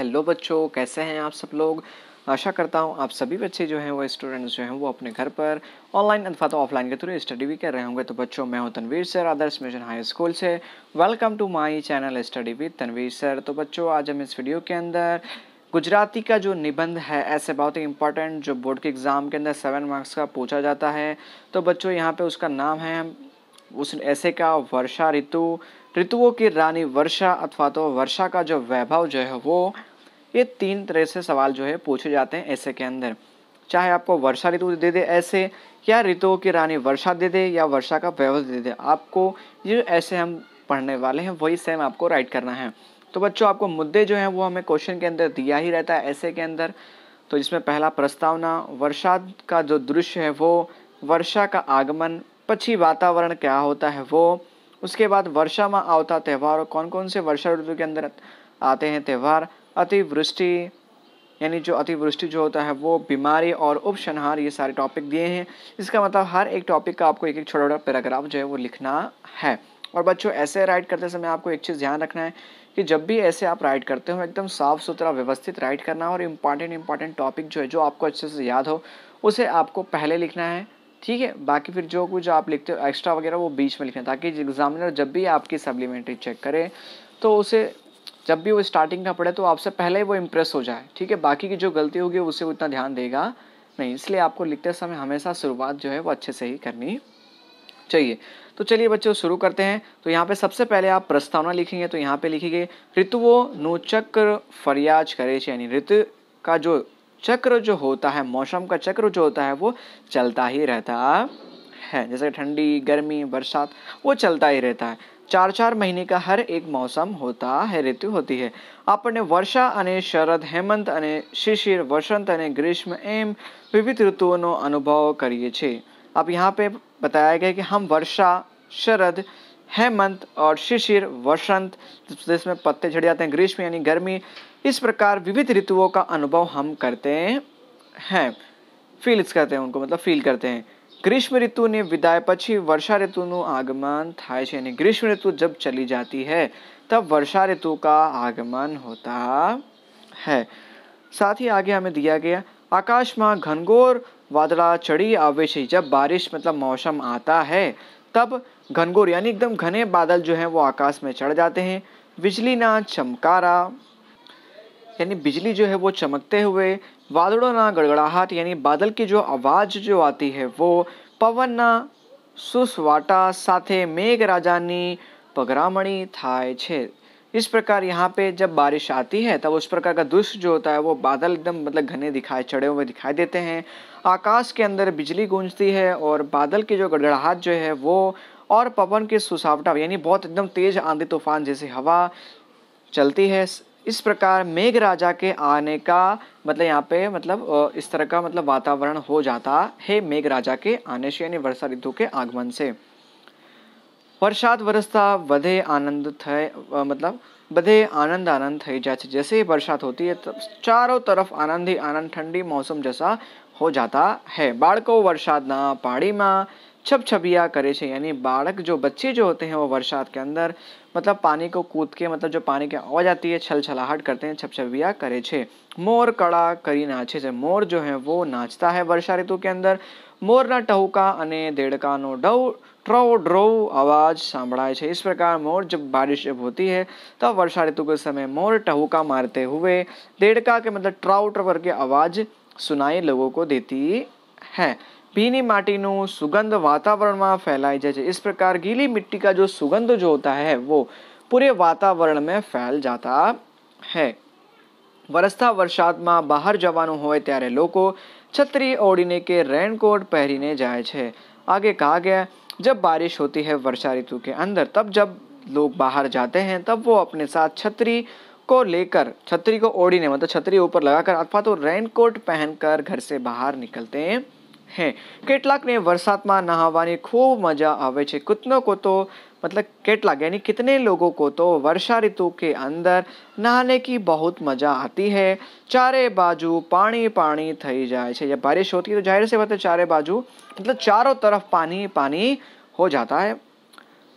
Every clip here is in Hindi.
हेलो बच्चों कैसे हैं आप सब लोग आशा करता हूँ आप सभी बच्चे जो हैं वो स्टूडेंट्स जो हैं वो अपने घर पर ऑनलाइन अथवा तो ऑफलाइन के थ्रू स्टडी भी कर रहे होंगे तो बच्चों मैं हूँ Tanvir sir Adarsh mission high school से welcome to my channel study with Tanvir sir तो बच्चों आज हम इस वीडियो के अंदर गुजराती का जो निबंध है ऐसे बहुत ही इंपॉर्टेंट जो बोर्ड के एग्ज़ाम के अंदर सेवन मार्क्स का पूछा जाता है तो बच्चों यहाँ पे उसका नाम है उस ऐसे का वर्षा ऋतु ऋतुओं की रानी वर्षा अथवा तो वर्षा का जो वैभव जो है वो ये तीन तरह से सवाल जो है पूछे जाते हैं ऐसे के अंदर चाहे आपको वर्षा ऋतु दे दे ऐसे या ऋतुओं की रानी वर्षा दे दे या वर्षा का व्यवस्थ दे दे आपको ये ऐसे हम पढ़ने वाले हैं वही सेम आपको राइट करना है तो बच्चों आपको मुद्दे जो हैं वो हमें क्वेश्चन के अंदर दिया ही रहता है ऐसे के अंदर तो जिसमें पहला प्रस्तावना वर्षा का जो दृश्य है वो वर्षा का आगमन पक्षी वातावरण क्या होता है वो उसके बाद वर्षा में आवता त्यौहार और कौन कौन से वर्षा ऋतु के अंदर आते हैं त्यौहार अतिवृष्टि यानी जो अतिवृष्टि जो होता है वो बीमारी और उपसंहार ये सारे टॉपिक दिए हैं इसका मतलब हर एक टॉपिक का आपको एक एक छोटा छोटा पैराग्राफ जो है वो लिखना है और बच्चों ऐसे राइट करते समय आपको एक चीज़ ध्यान रखना है कि जब भी ऐसे आप राइट करते हो एकदम साफ सुथरा व्यवस्थित राइट करना है और इम्पॉर्टेंट इम्पॉर्टेंट टॉपिक जो है जो आपको अच्छे से याद हो उसे आपको पहले लिखना है ठीक है बाकी फिर जो कुछ आप लिखते हो एक्स्ट्रा वगैरह वो बीच में लिखना ताकि एग्जामिनर जब भी आपकी सप्लीमेंट्री चेक करे तो उसे जब भी वो स्टार्टिंग का पढ़े तो आपसे पहले ही वो इम्प्रेस हो जाए ठीक है बाकी की जो गलती होगी उसे उतना ध्यान देगा नहीं इसलिए आपको लिखते समय हमेशा शुरुआत जो है वो अच्छे से ही करनी चाहिए तो चलिए बच्चों शुरू करते हैं तो यहाँ पे सबसे पहले आप प्रस्तावना लिखेंगे तो यहाँ पे लिखेंगे ऋतु नो चक्र फरियाज करे यानी ऋतु का जो चक्र जो होता है मौसम का चक्र जो होता है वो चलता ही रहता है जैसे ठंडी गर्मी बरसात वो चलता ही रहता है चार चार महीने का हर एक मौसम होता है ऋतु होती है આપણને વર્ષા અને શરદ हेमंत शिशिर वसंत अने ग्रीष्म एम विविध ऋतुओं ઋતુઓનો अनुभव करिए छे अब यहाँ पे बताया गया कि हम वर्षा शरद हेमंत और शिशिर वसंत जिसमें पत्ते झड़ जाते हैं ग्रीष्म यानी गर्मी इस प्रकार विविध ऋतुओं का अनुभव हम करते हैं फील्स करते हैं उनको मतलब फील करते हैं ग्रीष्म ऋतु ने विदाए के बाद वर्षा ऋतु का आगमन થાય છે અને ગ્રીષ્મ ઋતુ જબ ચાલી જાતી હૈ તબ વર્ષા ઋતુ કા આગમન હોતા હૈ સાથી આગે અમે દિયા ગયા આકાશ માં ઘનઘોર વાદળા ચડી આવે છે જબ બારિશ મતલબ મોસમ આતા હૈ તબ ઘનઘોર યાની એકદમ ઘને બادل જો હે વો આકાશ મે ચડ જાતે હે વીજલી ના ચમક ารา यानी बिजली जो है वो चमकते हुए वादड़ों गड़गड़ाहट यानी बादल की जो आवाज़ जो आती है वो पवन ना પવનના સુસવાટા સાથે मेघराजानी पगरामणी थाय छे इस प्रकार यहाँ पे जब बारिश आती है तब उस प्रकार का दृश्य जो होता है वो बादल एकदम मतलब घने दिखाए चढ़े हुए दिखाई देते हैं आकाश के अंदर बिजली गूंजती है और बादल की जो गड़गड़ाहट जो है वो और पवन की सुसावटा यानी बहुत एकदम तेज आंधी तूफान जैसी हवा चलती है इस प्रकार मेघ राजा के आने का मतलब यहाँ पे मतलब इस तरह का मतलब वातावरण हो जाता है मेघ राजा के आने से यानी वर्षा ऋतु के आगमन से वर्षात વરસતા वधे आनंद थे मतलब बधे आनंद आनंद थे जैसे जैसे ही बरसात होती है तब चारों तरफ आनंद ही आनंद ठंडी मौसम जैसा हो जाता है बाढ़ को હૈ ना पहाड़ी माँ छप छपिया करे छे यानी बालक जो बच्चे जो होते हैं वो बरसात के अंदर मतलब पानी को कूद के मतलब जो पानी की आवाज आती है छल छलाहट करते हैं छप छबिया करे छे मोर कड़ा करी नाचे छे मोर जो है वो नाचता है वर्षा ऋतु के अंदर टहुका अने देड़का नो डव ट्रो ड्रो आवाज સંભળાય छे इस प्रकार मोर जब बारिश जब होती है तब वर्षा ऋतु के समय मोर टहूका मारते हुए देड़का के मतलब ट्राउ वर्ग के आवाज़ सुनाई लोगों को देती है पीनी માટીનું सुगंध वातावरण में फैलाई जाए इस प्रकार गीली मिट्टी का जो सुगंध जो होता है वो पूरे वातावरण में फैल जाता है वरसात में बाहर जवानु हो तेरे लोग छतरी ओढ़ीने के रेनकोट પહેરીને जाए छे आगे कहा गया जब बारिश होती है वर्षा ऋतु के अंदर तब जब लोग बाहर जाते हैं तब वो अपने साथ छतरी को लेकर छतरी को ओढ़ीने मतलब छतरी ऊपर लगाकर अथवा तो रेनकोट पहनकर घर से बाहर निकलते हैं હે કેટલાકને વરસાદમાં નહાવાની ખૂબ મજા આવે છે કુતનો કોતો मतलब કેટલાક યાની कितने लोगों को तो वर्षा ऋतु के अंदर नहाने की बहुत मजा आती है चारे बाजू पानी पानी થઈ જાય છે जब बारिश होती है तो जाहिर सी बात है चारे बाजू मतलब चारों तरफ पानी पानी हो जाता है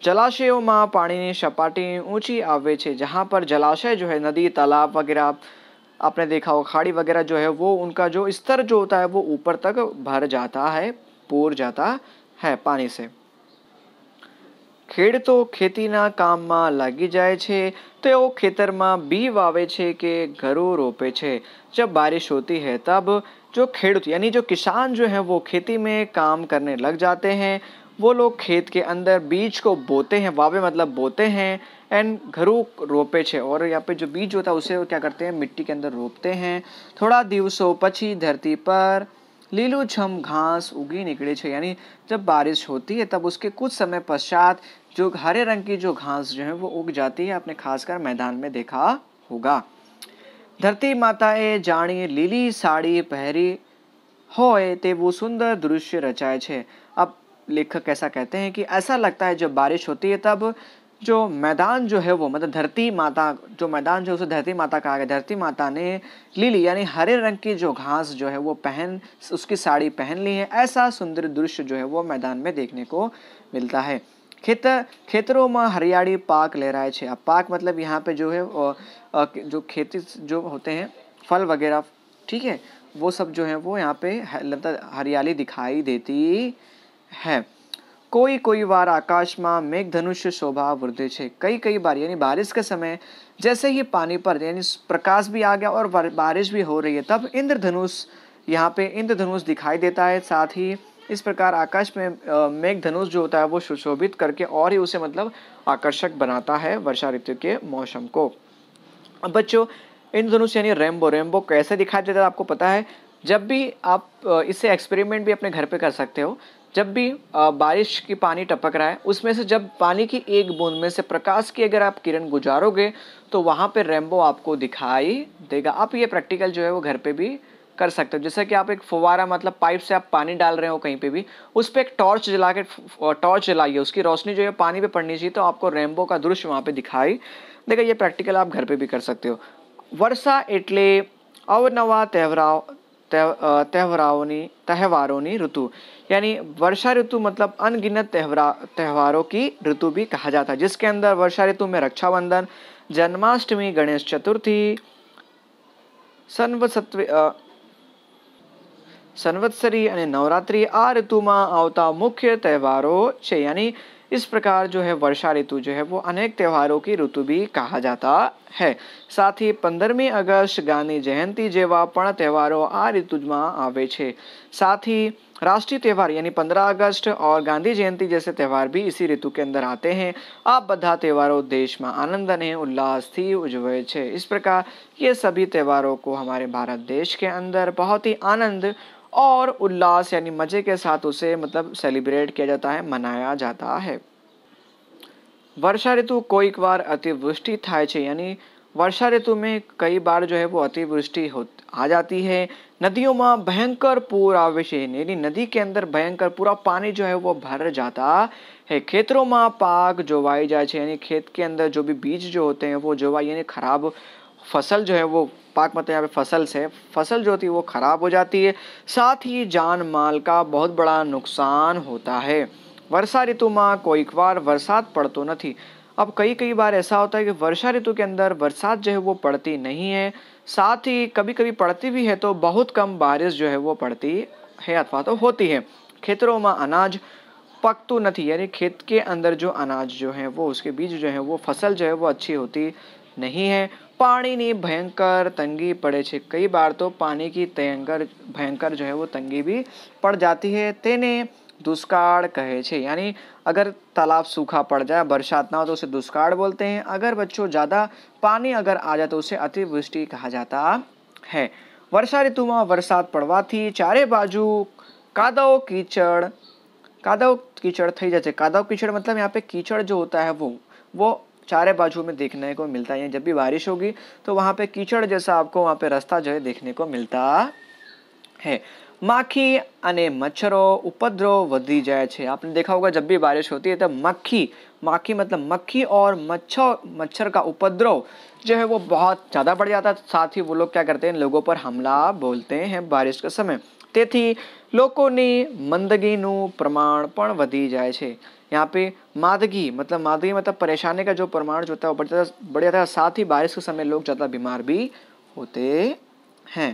जलाशयों में पानी की सपाटी ऊंची આવે છે जहां पर जलाशय जो है नदी तालाब वगैरह आपने देखा हो खाड़ी वगैरह जो है वो उनका जो स्तर जो होता है वो ऊपर तक भर जाता है पूर जाता है पानी से ખેડતો ખેતીના तो जाए छे तो वो खेतर में बी वावे छे के घरों रोपे छे जब बारिश होती है तब जो खेड़ यानी जो किसान जो है वो खेती में काम करने लग जाते हैं वो लोग खेत के अंदर बीज को बोते हैं वावे मतलब बोते हैं एंड घरू रोपे छे और यहाँ पे जो बीज होता है उसे क्या करते हैं मिट्टी के अंदर रोपते हैं थोड़ा दिवसों पची धरती पर लीलूछम घास उगी निकले छे यानी जब बारिश होती है तब उसके कुछ समय पश्चात जो हरे रंग की जो घास जो है वो उग जाती है आपने खासकर मैदान में देखा होगा ए માતાએ लीली साड़ी पहरी પહેરી ते वो सुंदर दृश्य रचाए छे अब लेखक ऐसा कहते हैं कि ऐसा लगता है जब बारिश होती है तब जो मैदान जो है वो मतलब धरती माता जो मैदान जो है उसे धरती माता कहा गया धरती माता ने ली ली यानी हरे रंग की जो घास जो है वो पहन उसकी साड़ी पहन ली है ऐसा सुंदर दृश्य जो है वो मैदान में देखने को मिलता है खेत खेतरों में हरियाली पाक रहा है अब पाक मतलब यहाँ पे जो है जो खेती जो होते हैं फल वगैरह ठीक है वो सब जो है वो यहाँ पे मतलब हरियाली दिखाई देती है कोई કોઈ કોઈ વાર આકાશમાં મેઘધનુષ્ય शोभा वृद्धि છે कई कई बार यानी बारिश के समय जैसे ही पानी पर यानी प्रकाश भी आ गया और बारिश भी हो रही है तब इंद्रधनुष यहाँ पे इंद्रधनुष दिखाई देता है साथ ही इस प्रकार आकाश में मेघ धनुष जो होता है वो सुशोभित करके और ही उसे मतलब आकर्षक बनाता है वर्षा ऋतु के मौसम को अब बच्चों इंद्रधनुष यानी रेमबो रेमबो कैसे दिखाई देता है आपको पता है जब भी आप इसे एक्सपेरिमेंट भी अपने घर पे कर सकते हो जब भी बारिश की पानी टपक रहा है उसमें से जब पानी की एक बूंद में से प्रकाश की अगर आप किरण गुजारोगे तो वहाँ पे रेमबो आपको दिखाई देगा आप ये प्रैक्टिकल जो है वो घर पे भी कर सकते हो जैसे कि आप एक फुवारा मतलब पाइप से आप पानी डाल रहे हो कहीं पे भी उस पर एक टॉर्च जला के टॉर्च जलाइए उसकी रोशनी जो है पानी पे पड़नी चाहिए तो आपको रेमबो का दृश्य वहाँ पे दिखाई देगा ये प्रैक्टिकल आप घर पे भी कर सकते हो वर्षा एटले अवनवा તહેવારો त्य, त्यौहारों त्यौहारों ने ऋतु यानी वर्षा ऋतु मतलब अनगिनत त्यौहारों की ऋतु भी कहा जाता है जिसके अंदर वर्षा ऋतु में रक्षाबंधन जन्माष्टमी गणेश चतुर्थी સંવત્સત્વે સંવત્સરી અને નવરાત્રિ આ ઋતુમાં આવતા મુખ્ય તહેવારો છે इस प्रकार जो है वर्षा ऋतु जो है वो अनेक त्योहारों की ऋतु भी कहा जाता है साथ ही अगस्त गांधी जयंती जेवा पण त्योहारों आ ऋतु में आवे छे साथ ही राष्ट्रीय त्यौहार यानी 15 अगस्त और गांधी जयंती जैसे त्यौहार भी इसी ऋतु के अंदर आते हैं आप देश में आनंद ने उल्लास थी उजवे छे इस प्रकार ये सभी त्योहारों को हमारे भारत देश के अंदर बहुत ही आनंद और उल्लास यानी मज़े के साथ उसे मतलब सेलिब्रेट किया जाता है मनाया जाता है वर्षा ऋतु कोई एक बार अतिवृष्टि था यानी वर्षा ऋतु में कई बार जो है वो अतिवृष्टि हो आ जाती है नदियों में भयंकर पूरा आवेश यानी नदी के अंदर भयंकर पूरा पानी जो है वो भर जाता है खेतों में पाक जोवाई जाए यानी खेत के अंदर जो भी बीज जो होते हैं वो जोवाई यानी खराब फसल जो है वो पाक मतलब यहाँ पे फसल है फसल जो होती है वो ख़राब हो जाती है साथ ही जान माल का बहुत बड़ा नुकसान होता है वर्षा ऋतुમાં કોઈક વાર વરસાદ પડતો नहीं अब कई कई बार ऐसा होता है कि वर्षा ऋतु के अंदर बरसात जो है वो पड़ती नहीं है साथ ही कभी कभी पड़ती भी है तो बहुत कम बारिश जो है वो पड़ती है अथवा तो होती है खेतरों में अनाज पकतू नहीं यानी खेत के अंदर जो अनाज जो है वो उसके बीज जो है वो फसल जो है वो अच्छी होती नहीं है પાણીની भयंकर तंगी पड़े छे कई बार तो पानी की ભયંકર भयंकर जो है वो तंगी भी पड़ जाती है तेने दुष्काल कहे छे यानी अगर तालाब सूखा पड़ जाए बरसात ना हो तो उसे दुष्काल बोलते हैं अगर बच्चों ज़्यादा पानी अगर आ जाए तो उसे अतिवृष्टि कहा जाता है वर्षा में बरसात पड़वा थी चारे बाजू कादव कीचड़ कादव कीचड़ थी जाते कादव कीचड़ मतलब यहाँ पे कीचड़ जो होता है वो वो चारे बाजू में देखने को मिलता है जब भी बारिश होगी तो वहाँ पे कीचड़ जैसा आपको वहाँ पे रास्ता जो है देखने को मिलता है माखी अने मच्छरों उपद्रव वी जाए आपने देखा होगा जब भी बारिश होती है तो मक्खी माखी मतलब मक्खी और मच्छर मच्छर का उपद्रव जो है वो बहुत ज़्यादा बढ़ जाता है तो साथ ही वो लोग क्या करते हैं लोगों पर हमला बोलते हैं समय કે સમય તેથી લોકોની મંદગીનું પ્રમાણ प्रमाण पर જાય जाए यहाँ पे मादगी मतलब मादगी मतलब परेशानी का जो प्रमाण जो होता है वो बढ़ जाता बढ़ जाता है साथ ही बारिश के समय लोग ज़्यादा बीमार भी होते हैं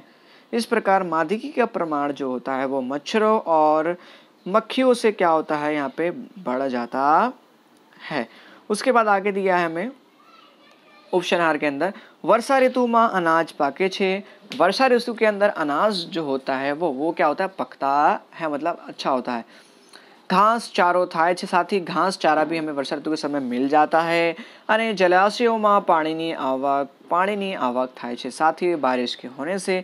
इस प्रकार मादगी का प्रमाण जो होता है वो मच्छरों और मक्खियों से क्या होता है यहाँ पे बढ़ जाता है उसके बाद आगे दिया है हमें ऑप्शन आर के अंदर वर्षा ऋतु में अनाज पाके छे वर्षा ऋतु के अंदर अनाज जो होता है वो वो क्या होता है पकता है मतलब अच्छा होता है घास चारो થાય છે સાથી ઘાસ ચારા भी हमें वर्षा ऋतु के समय मिल जाता है અને જલાશયોમાં પાણીની આવક पानी आवक થાય છે साथ ही बारिश के होने से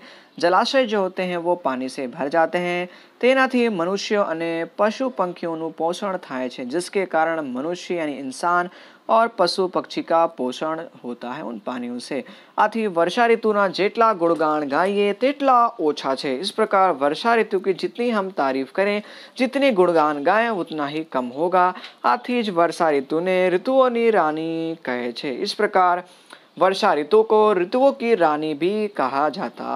જલાશય जो होते हैं वो पानी से भर जाते हैं તેનાથી મનુષ્ય અને પશુ પંખીઓનું પોષણ થાય છે जिसके कारण मनुष्य यानी इंसान और पशु पक्षी का पोषण होता है उन पानियों से आती वर्षा ऋतु ना जेटला गुणगान गाइए तेटला ओछा छे इस प्रकार वर्षा ऋतु की जितनी हम तारीफ करें जितनी गुणगान गाएं उतना ही कम होगा वर्षा ऋतु ने ऋतुओं की रानी कहे छे इस प्रकार वर्षा ऋतु को ऋतुओं की रानी भी कहा जाता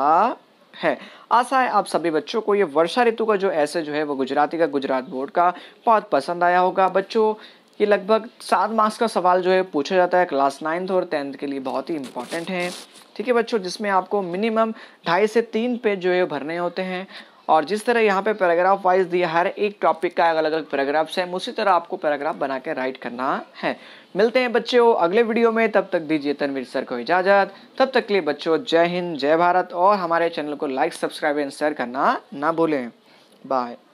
है आशा है आप सभी बच्चों को ये वर्षा ऋतु का जो ऐसे जो है वो गुजराती का गुजरात बोर्ड का बहुत पसंद आया होगा बच्चों ये लगभग सात मार्क्स का सवाल जो है पूछा जाता है क्लास नाइन्थ और टेंथ के लिए बहुत ही इंपॉर्टेंट है ठीक है बच्चों जिसमें आपको मिनिमम ढाई से तीन पेज जो है भरने होते हैं और जिस तरह यहाँ पे पैराग्राफ वाइज दिया हर एक टॉपिक का अलग अलग पैराग्राफ्स हैं उसी तरह आपको पैराग्राफ बना के राइट करना है मिलते हैं बच्चों अगले वीडियो में तब तक दीजिए तनवीर सर को इजाज़त तब तक के लिए बच्चों जय हिंद जय भारत और हमारे चैनल को लाइक सब्सक्राइब एंड शेयर करना ना भूलें बाय